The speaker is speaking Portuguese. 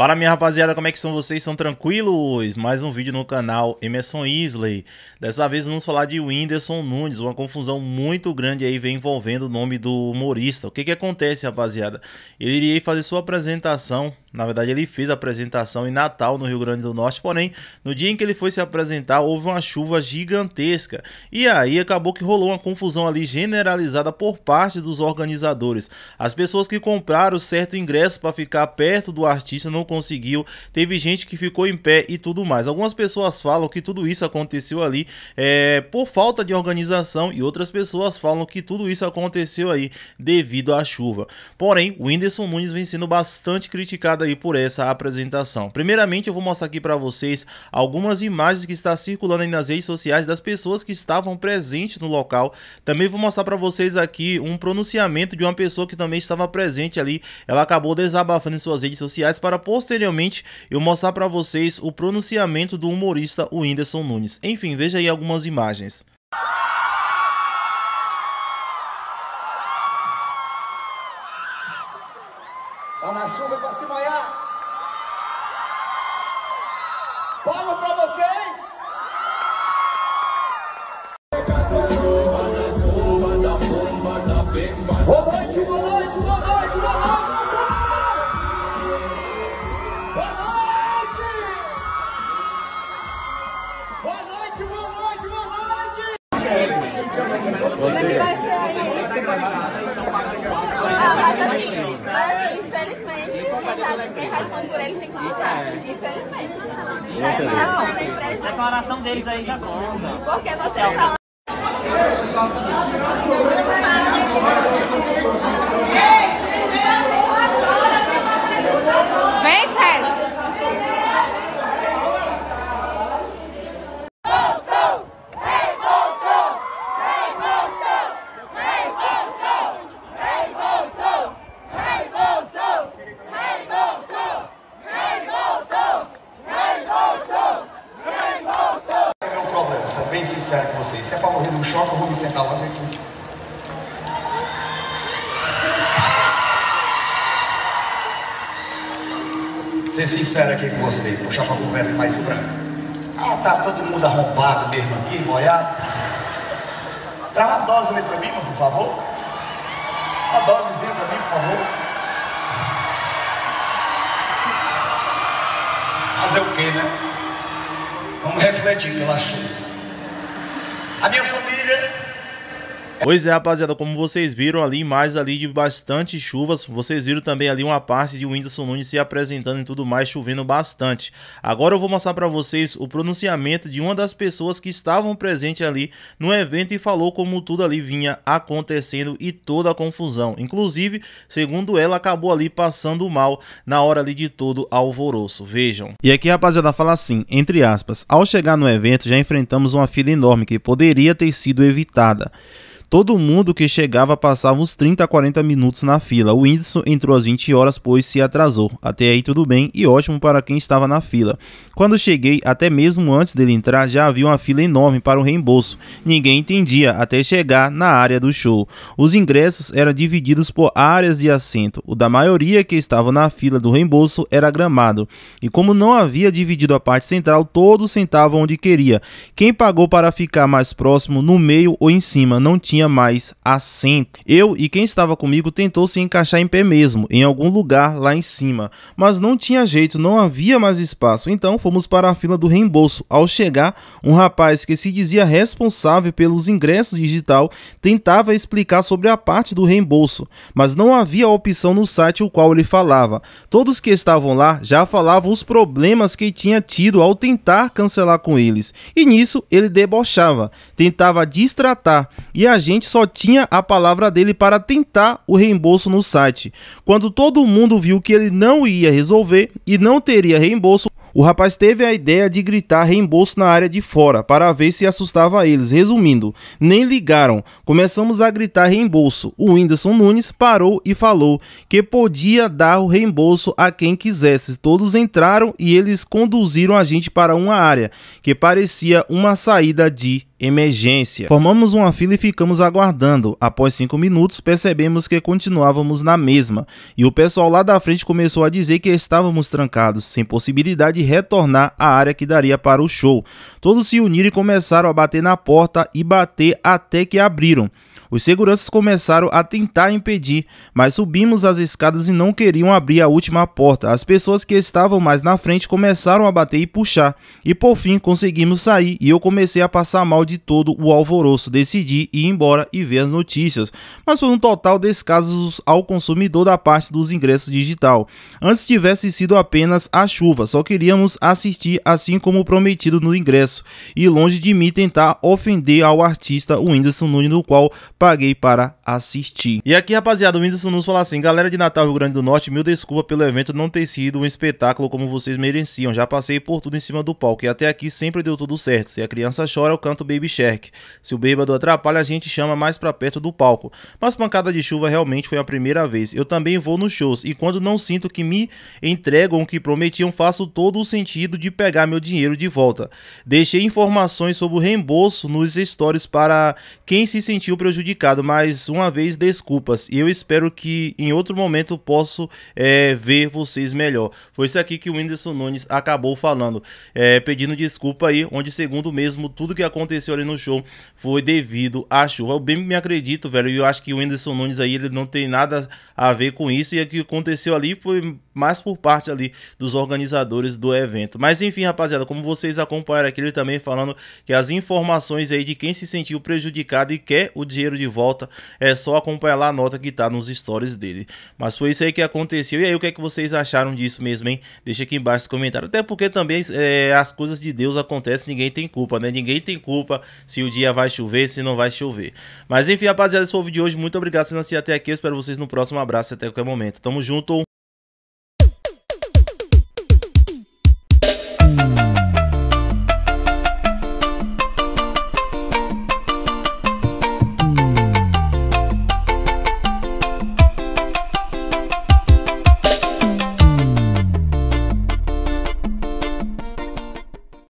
Fala minha rapaziada, como é que são vocês? Estão tranquilos? Mais um vídeo no canal Emerson Isley. Dessa vez vamos falar de Whindersson Nunes, uma confusão muito grande aí vem envolvendo o nome do humorista. O que que acontece, rapaziada? Ele iria fazer sua apresentação na verdade, ele fez a apresentação em Natal, no Rio Grande do Norte, porém, no dia em que ele foi se apresentar, houve uma chuva gigantesca. E aí acabou que rolou uma confusão ali generalizada por parte dos organizadores. As pessoas que compraram certo ingresso para ficar perto do artista não conseguiu, teve gente que ficou em pé e tudo mais. Algumas pessoas falam que tudo isso aconteceu ali é, por falta de organização e outras pessoas falam que tudo isso aconteceu aí devido à chuva. Porém, o Whindersson Nunes vem sendo bastante criticado obrigado aí por essa apresentação. Primeiramente, eu vou mostrar aqui para vocês algumas imagens que está circulando aí nas redes sociais das pessoas que estavam presentes no local. Também vou mostrar para vocês aqui um pronunciamento de uma pessoa que também estava presente ali. Ela acabou desabafando em suas redes sociais para posteriormente eu mostrar para vocês o pronunciamento do humorista Whindersson Nunes. Enfim, veja aí algumas imagens. Música chuva para se maiar. Palmas para vocês! Boa noite, boa noite, boa noite, boa noite, boa noite! Boa noite, boa noite, boa noite! Você. vai ser aí? faz quando por eles sem que lutar. Infelizmente. É, é a declaração deles aí já conta. Porque vocês falam. bem sincero com vocês. Se é pra morrer no choque, eu vou me sentar lá dentro. Ser sincero aqui com vocês, puxar pra conversa mais franca. Ah, tá todo mundo arrombado mesmo aqui, molhado. Dá uma dose ali pra mim, por favor. Uma dosezinha pra mim, por favor. Fazer o quê, né? Vamos refletir pela chuva. A minha família Pois é, rapaziada, como vocês viram ali, mais ali de bastante chuvas, vocês viram também ali uma parte de Whindersson Nunes se apresentando e tudo mais, chovendo bastante. Agora eu vou mostrar para vocês o pronunciamento de uma das pessoas que estavam presentes ali no evento e falou como tudo ali vinha acontecendo e toda a confusão. Inclusive, segundo ela, acabou ali passando mal na hora ali de todo alvoroço. Vejam. E aqui, rapaziada, fala assim, entre aspas, ao chegar no evento já enfrentamos uma fila enorme que poderia ter sido evitada. Todo mundo que chegava passava uns 30 a 40 minutos na fila. O Whindersson entrou às 20 horas, pois se atrasou. Até aí tudo bem e ótimo para quem estava na fila. Quando cheguei, até mesmo antes dele entrar, já havia uma fila enorme para o reembolso. Ninguém entendia até chegar na área do show. Os ingressos eram divididos por áreas de assento. O da maioria que estava na fila do reembolso era gramado. E como não havia dividido a parte central, todos sentavam onde queria. Quem pagou para ficar mais próximo, no meio ou em cima, não tinha tinha mais assento. Eu e quem estava comigo tentou se encaixar em pé mesmo, em algum lugar lá em cima, mas não tinha jeito, não havia mais espaço, então fomos para a fila do reembolso. Ao chegar, um rapaz que se dizia responsável pelos ingressos digital tentava explicar sobre a parte do reembolso, mas não havia opção no site o qual ele falava. Todos que estavam lá já falavam os problemas que tinha tido ao tentar cancelar com eles, e nisso ele debochava, tentava distratar e agir gente só tinha a palavra dele para tentar o reembolso no site. Quando todo mundo viu que ele não ia resolver e não teria reembolso, o rapaz teve a ideia de gritar reembolso na área de fora para ver se assustava eles. Resumindo, nem ligaram. Começamos a gritar reembolso. O Whindersson Nunes parou e falou que podia dar o reembolso a quem quisesse. Todos entraram e eles conduziram a gente para uma área que parecia uma saída de Emergência. Formamos uma fila e ficamos aguardando. Após cinco minutos, percebemos que continuávamos na mesma, e o pessoal lá da frente começou a dizer que estávamos trancados, sem possibilidade de retornar à área que daria para o show. Todos se uniram e começaram a bater na porta e bater até que abriram. Os seguranças começaram a tentar impedir, mas subimos as escadas e não queriam abrir a última porta. As pessoas que estavam mais na frente começaram a bater e puxar, e por fim conseguimos sair e eu comecei a passar mal de todo o alvoroço. Decidi ir embora e ver as notícias, mas foi um total descasos ao consumidor da parte dos ingressos digital. Antes tivesse sido apenas a chuva, só queríamos assistir assim como prometido no ingresso, e longe de mim tentar ofender ao artista Whindersson Nunes, no qual paguei para assistir. E aqui, rapaziada, o Whindersson nos fala assim, galera de Natal, Rio Grande do Norte, mil desculpa pelo evento não ter sido um espetáculo como vocês mereciam, já passei por tudo em cima do palco e até aqui sempre deu tudo certo, se a criança chora eu canto Baby Shark, se o bêbado atrapalha a gente chama mais para perto do palco, mas pancada de chuva realmente foi a primeira vez, eu também vou nos shows e quando não sinto que me entregam o que prometiam, faço todo o sentido de pegar meu dinheiro de volta. Deixei informações sobre o reembolso nos stories para quem se sentiu prejudicado prejudicado, mas uma vez desculpas. E eu espero que em outro momento posso é, ver vocês melhor. Foi isso aqui que o Whindersson Nunes acabou falando, é, pedindo desculpa aí, onde segundo mesmo, tudo que aconteceu ali no show foi devido à chuva. Eu bem me acredito, velho, e eu acho que o Whindersson Nunes aí, ele não tem nada a ver com isso, e o que aconteceu ali foi mais por parte ali dos organizadores do evento. Mas enfim, rapaziada, como vocês acompanharam aqui, ele também falando que as informações aí de quem se sentiu prejudicado e quer o dinheiro de volta, é só acompanhar lá a nota que tá nos stories dele. Mas foi isso aí que aconteceu. E aí, o que é que vocês acharam disso mesmo, hein? Deixa aqui embaixo nos comentários. Até porque também é, as coisas de Deus acontecem, ninguém tem culpa, né? Ninguém tem culpa se o dia vai chover, se não vai chover. Mas enfim, rapaziada, esse foi o vídeo de hoje. Muito obrigado por assistir até aqui. Eu espero vocês no próximo abraço até qualquer momento. Tamo junto.